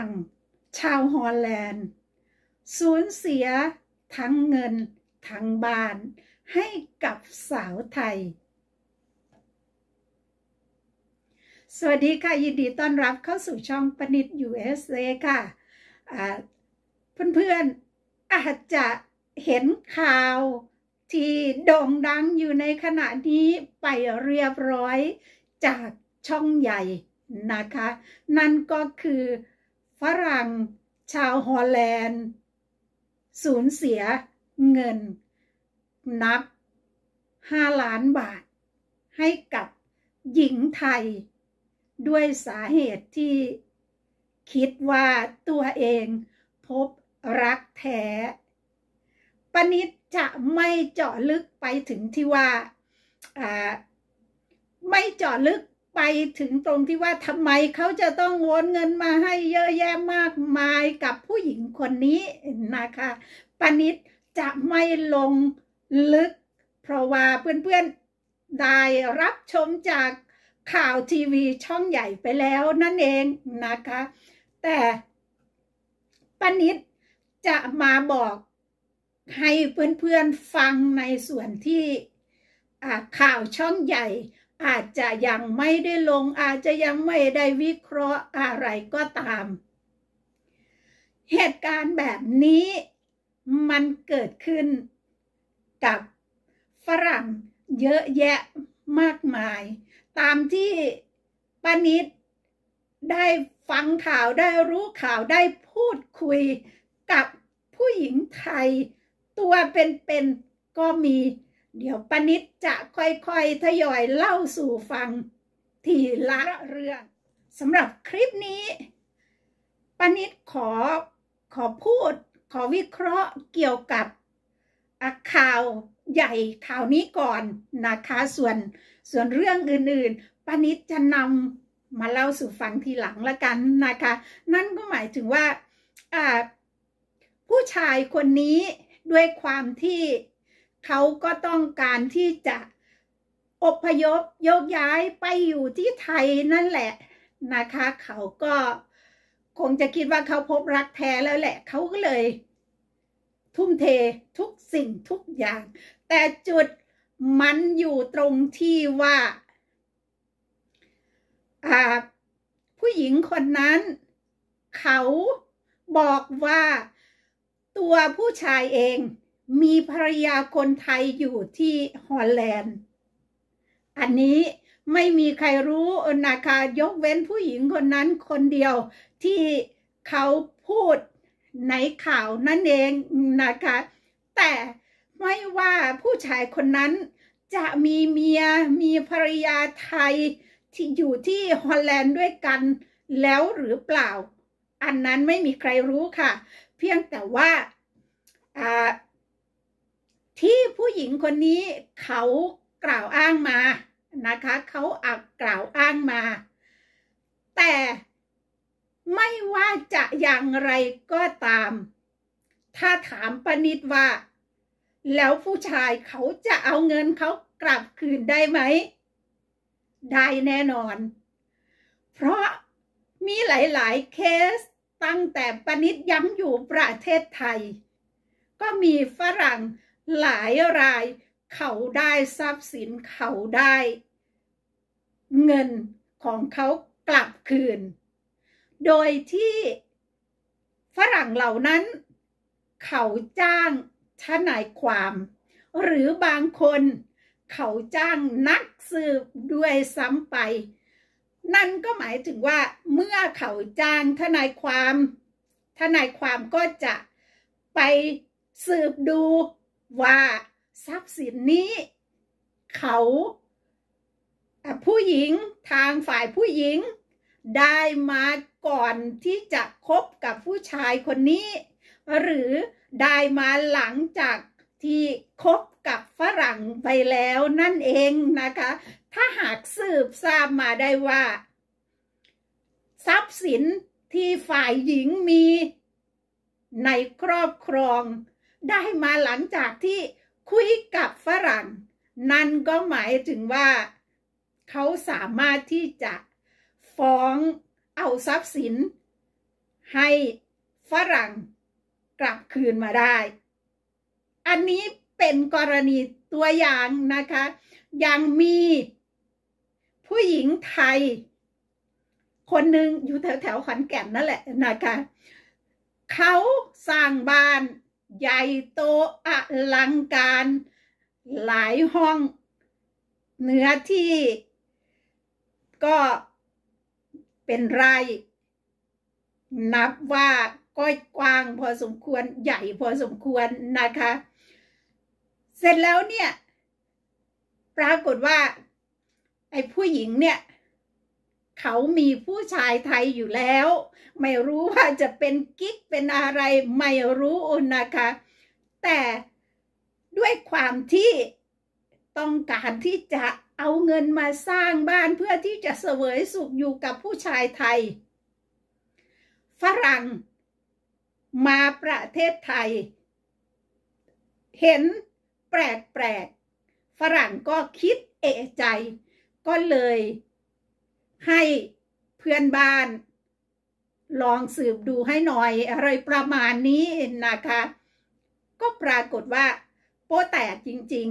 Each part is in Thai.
่งชาว ฮอลแลนด์สูญเสียทั้งเงิน ทั้งบ้านให้กับสาวไทย สวัสดีค่ะยินดีต้อนรับเข้าสู่ช่องปนิด USA ค่ะะเพื่อน ๆอาจจะเห็นข่าวที่โด่งดังอยู่ในขณะนี้ไปเรียบร้อยจากช่องใหญ่นะคะ นั่นก็คือฝรั่ง ชาวฮอลแลนด์สูญเสีย เงิน นับห้าล้านบาท ให้กับหญิงไทย ด้วยสาเหตุที่คิดว่าตัวเองพบรัก แท้ปนิดจะไม่เจาะลึกไปถึงที่ว่าไม่เจาะลึกไปถึงตรงที่ว่าทำไมเขาจะต้องโอนเงินมาให้เยอะแยะมากมายกับผู้หญิงคนนี้นะคะปนิดจะไม่ลงลึก เพราะว่าเพื่อนๆได้รับชมจากข่าวทีวีช่องใหญ่ไปแล้วนั่นเองนะคะ แต่ปนิดจะมาบอกให้เพื่อนๆฟังในส่วนที่ข่าวช่องใหญ่อาจจะยังไม่ได้ลงอาจจะยังไม่ได้วิเคราะห์อะไรก็ตาม เหตุการณ์แบบนี้มันเกิดขึ้น กับฝรั่งเยอะแยะมากมาย ตามที่ปานิดได้ฟังข่าวได้รู้ข่าวได้พูดคุย กับผู้หญิงไทย ตัวเป็นๆกก็มีเดี๋ยวปนิดจะค่อย ๆทยอยเล่าสู่ฟังทีละเรื่องสำหรับคลิปนี้ปนิดขอขอพูดขอวิเคราะห์เกี่ยวกับข่าวใหญ่ข่าวนี้ก่อนนะคะส่วน ส่วนเรื่องอื่นๆปนิดจะนำมาเล่าสู่ฟังทีหลังละกันนะคะ นั่นก็หมายถึงว่าผู้ชายคนนี้ด้วยความที่เขาก็ต้องการที่จะอพยพยกย้ายไปอยู่ที่ไทยนั่นแหละนะคะเขาก็คงจะคิดว่าเขาพบรักแท้แล้วแหละ เขาก็เลยทุ่มเททุกสิ่งทุกอย่าง แต่จุดมันอยู่ตรงที่ว่าผู้หญิงคนนั้น เขาบอกว่าตัวผู้ชายเองมีภรรยาคนไทยอยู่ที่ฮอลแลนด์ อันนี้ไม่มีใครรู้นะคะยกเว้นผู้หญิงคนนั้นคนเดียวที่เขาพูดในข่าวนั่นเองนะคะ แต่ ไม่ว่าผู้ชายคนนั้นจะมีเมียมีภรรยาไทยที่อยู่ที่ฮอลแลนด์ด้วยกันแล้วหรือเปล่า อันนั้นไม่มีใครรู้ค่ะ เพียงแต่ว่าที่ผู้หญิงคนนี้เขากล่าวอ้างมานะคะ เขาอักกล่าวอ้างมา แต่ไม่ว่าจะอย่างไรก็ตาม ถ้าถามปนิดว่า แล้วผู้ชายเขาจะเอาเงินเขากลับคืนได้ไหม ได้แน่นอน เพราะมีหลายๆ เคสตั้งแต่ปนิดยังอยู่ประเทศไทย ก็มีฝรั่งหลายรายเขาได้ทรัพย์สินเขาได้ เงินของเขากลับคืน โดยที่ฝรั่งเหล่านั้น เขาจ้างทนายความ หรือบางคน เขาจ้างนักสืบด้วยซ้ำไป นั่นก็หมายถึงว่า เมื่อเขาจ้างทนายความ ทนายความก็จะไปสืบดูว่าทรัพย์สินนี้ เขาผู้หญิงทางฝ่ายผู้หญิง ได้มาก่อนที่จะคบกับผู้ชายคนนี้ หรือได้มาหลังจากที่คบกับฝรั่งไปแล้วนั่นเองนะคะ ถ้าหากสืบทราบมาได้ว่า ทรัพย์สินที่ฝ่ายหญิงมี ในครอบครองได้มาหลังจากที่คุยกับฝรั่ง นั่นก็หมายถึงว่าเขาสามารถที่จะฟ้องเอาทรัพย์สิน ให้ฝรั่งกลับคืนมาได้ อันนี้เป็นกรณีตัวอย่างนะคะ ยังมีผู้หญิงไทย คนหนึ่งอยู่แถวแถวขอนแก่นนั่นแหละนะคะ เขาสร้างบ้านใหญ่โตอลังการหลายห้องเนื้อที่ก็เป็นไร่นับว่าก็กว้างพอสมควรใหญ่พอสมควรนะคะ เสร็จแล้วเนี่ย ปรากฏว่า ไอ้ผู้หญิงเนี่ยเขามีผู้ชายไทยอยู่แล้ว ไม่รู้ว่าจะเป็นกิ๊กเป็นอะไรไม่รู้ นะคะ แต่ด้วยความที่ต้องการที่จะเอาเงินมาสร้างบ้านเพื่อที่จะเสวยสุขอยู่กับผู้ชายไทย ฝรั่ง มาประเทศไทย เห็นแปลกแปลกฝรั่งก็คิดเอะใจ ก็เลยให้เพื่อนบ้าน ลองสืบดูให้หน่อย อะไรประมาณนี้นะคะ ก็ปรากฏว่า โป๊แตกจริง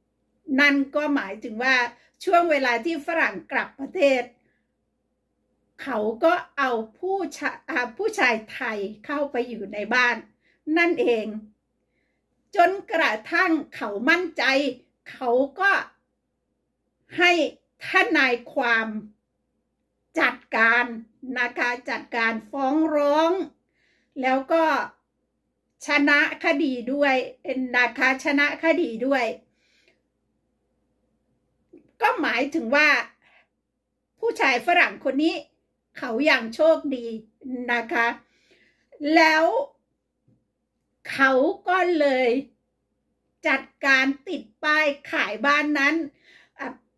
ๆ นั่นก็หมายถึงว่าช่วงเวลาที่ฝรั่งกลับประเทศ เขาก็เอาผู้ชาผู้ชายไทยเข้าไปอยู่ในบ้าน นั่นเอง จนกระทั่งเขามั่นใจ เขาก็ให้ท่านนายความจัดการนะคะจัดการฟ้องร้อง แล้วก็ชนะคดีด้วยนะคะชนะคดีด้วย ก็หมายถึงว่าผู้ชายฝรั่งคนนี้เขาอย่างโชคดีนะคะ แล้วเขาก็เลยจัดการติดป้ายขายบ้านนั้น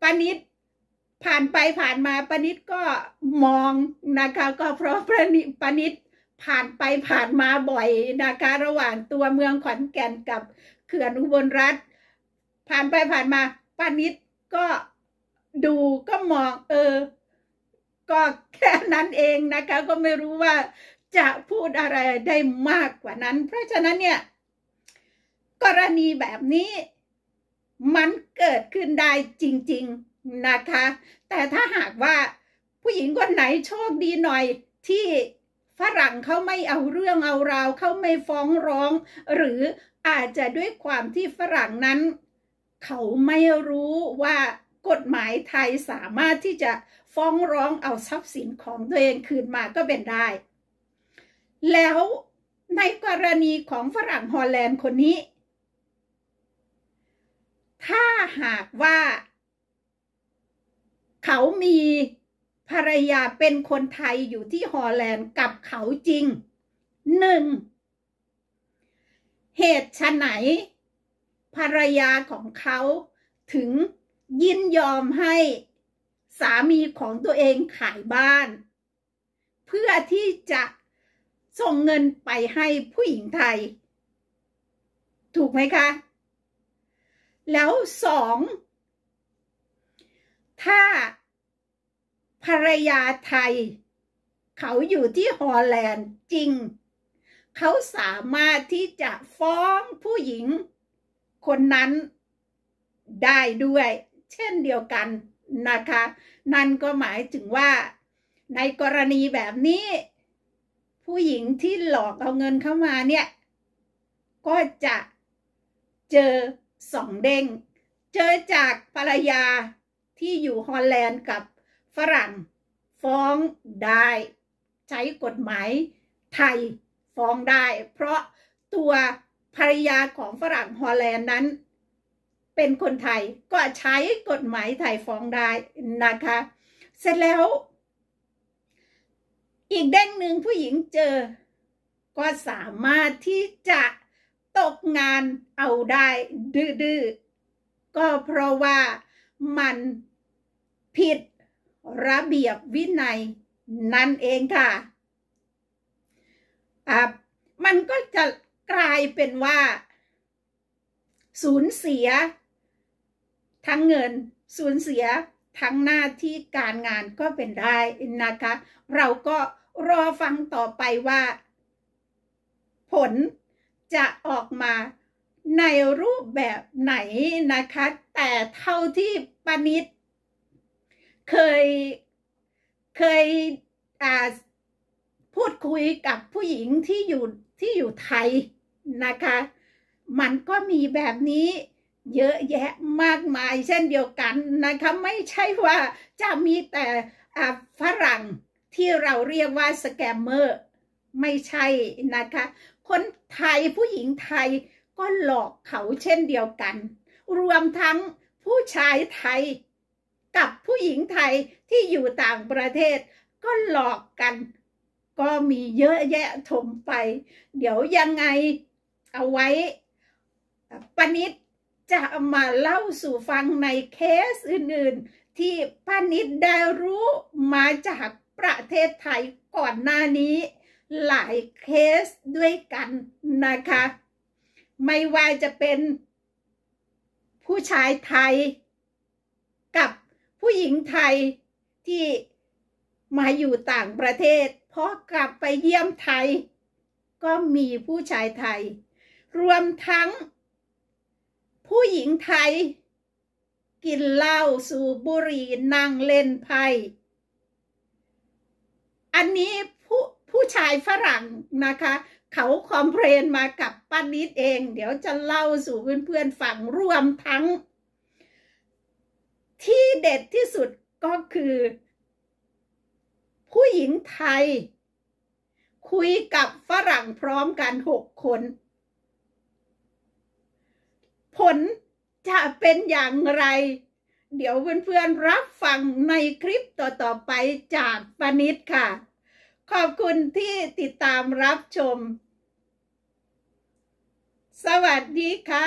ปนิดผ่านไปผ่านมาปนิดก็มองนะคะ ก็เพราะปนิปนิดผ่านไปผ่านมาบ่อยนะคะ ระหว่างตัวเมืองขอนแก่นกับเขื่อนอุบลรัฐผ่านไปผ่านมาปนิดก็ดูก็มอง เออ ก็แค่นั้นเองนะคะ ก็ไม่รู้ว่าจะพูดอะไรได้มากกว่านั้น เพราะฉะนั้นเนี่ย กรณีแบบนี้มันเกิดขึ้นได้จริง ๆนะคะแต่ถ้าหากว่าผู้หญิงคนไหนโชคดีหน่อย ที่ฝรั่งเขาไม่เอาเรื่องเอาราวเขาไม่ฟ้องร้อง หรืออาจจะด้วยความที่ฝรั่งนั้น เขาไม่รู้ว่ากฎหมายไทยสามารถที่จะฟ้องร้องเอาทรัพย์สินของตัวเองคืนมาก็เป็นได้ แล้วในกรณีของฝรั่งฮอลแลนด์คนนี้ ถ้าหากว่าเขามีภรรยาเป็นคนไทยอยู่ที่ฮอลแลนด์กับเขาจริง หนึ่ง เหตุชะไหน ภรรยาของเขาถึงยินยอมให้ สามีของตัวเองขายบ้าน เพื่อที่จะส่งเงินไปให้ผู้หญิงไทย ถูกไหมคะ แล้วสองถ้าภรรยาไทย เขาอยู่ที่ฮอลแลนด์จริง เขาสามารถที่จะฟ้องผู้หญิง คนนั้นได้ด้วยเช่นเดียวกันนะคะ นั่นก็หมายถึงว่า ในกรณีแบบนี้ ผู้หญิงที่หลอกเอาเงินเข้ามาเนี่ย ก็จะ เจอสองเด้งเจอจากภรรยาที่อยู่ ฮอลแลนด์กับฝรั่งฟ้องได้ ใช้กฎหมายไทยฟ้องได้ เพราะตัวภรรยาของฝรั่งฮอลแลนด์ นั้น เป็นคนไทยก็ใช้กฎหมาย ไทยฟ้องได้ นะคะ เสร็จแล้ว อีกเด้งหนึ่งผู้หญิงเจอ ก็สามารถที่จะตกงานเอาได้ ดื้อๆ ก็เพราะว่ามันผิดระเบียบวินัยนั่นเองค่ะ อ่ะ มันก็จะกลายเป็นว่าสูญเสีย ทั้งเงินสูญเสียทั้งหน้าที่การงานก็เป็นได้นะคะ เราก็รอฟังต่อไปว่า ผลจะออกมาในรูปแบบไหน นะคะ แต่เท่าที่ปณิตเคยเคยอ่าพูดคุยกับผู้หญิงที่อยู่ที่อยู่ไทยนะคะ มันก็มีแบบนี้เยอะแยะมากมายเช่นเดียวกันนะคะไม่ใช่ว่าจะมีแต่ฝรั่งที่เราเรียกว่าสแกมเมอร์ไม่ใช่นะคะคนไทยผู้หญิงไทยก็หลอกเขาเช่นเดียวกัน รวมทั้งผู้ชายไทยกับผู้หญิงไทยที่อยู่ต่างประเทศก็หลอกกัน ก็มีเยอะแยะถมไป เดี๋ยวยังไงเอาไว้ปนิดจะมาเล่าสู่ฟังในเคสอื่นๆ ที่ป้านิดได้รู้มาจากประเทศไทยก่อนหน้านี้ หลายเคสด้วยกันนะคะ ไม่ว่าจะเป็นผู้ชายไทยกับผู้หญิงไทยที่มาอยู่ต่างประเทศพอกลับไปเยี่ยมไทย ก็มีผู้ชายไทย รวมทั้ง ผู้หญิงไทยกินเหล้าสูบบุหรี่นั่งเล่นไพ่อันนี้ผู้ผู้ชายฝรั่งนะคะ เขาคอมเพลนมากับป้านิดเอง เดี๋ยวจะเล่าสู่เพื่อนๆฟังรวมทั้งที่เด็ดที่สุดก็คือ ผู้หญิงไทย คุยกับฝรั่งพร้อมกันหกคน ผลจะเป็นอย่างไร เดี๋ยวเพื่อนๆ รับฟังในคลิปต่อๆไปจากปนิดค่ะ ขอบคุณที่ติดตามรับชม สวัสดีค่ะ